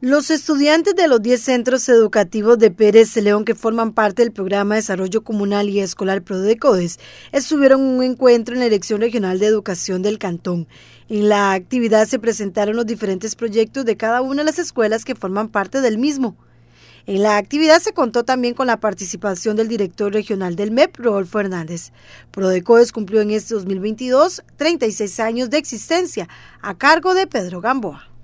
Los estudiantes de los 10 centros educativos de Pérez León que forman parte del programa de Desarrollo Comunal y Escolar PRODECODES estuvieron en un encuentro en la Dirección Regional de Educación del Cantón. En la actividad se presentaron los diferentes proyectos de cada una de las escuelas que forman parte del mismo. En la actividad se contó también con la participación del director regional del MEP, Rodolfo Hernández. PRODECODES cumplió en este 2022 36 años de existencia a cargo de Pedro Gamboa.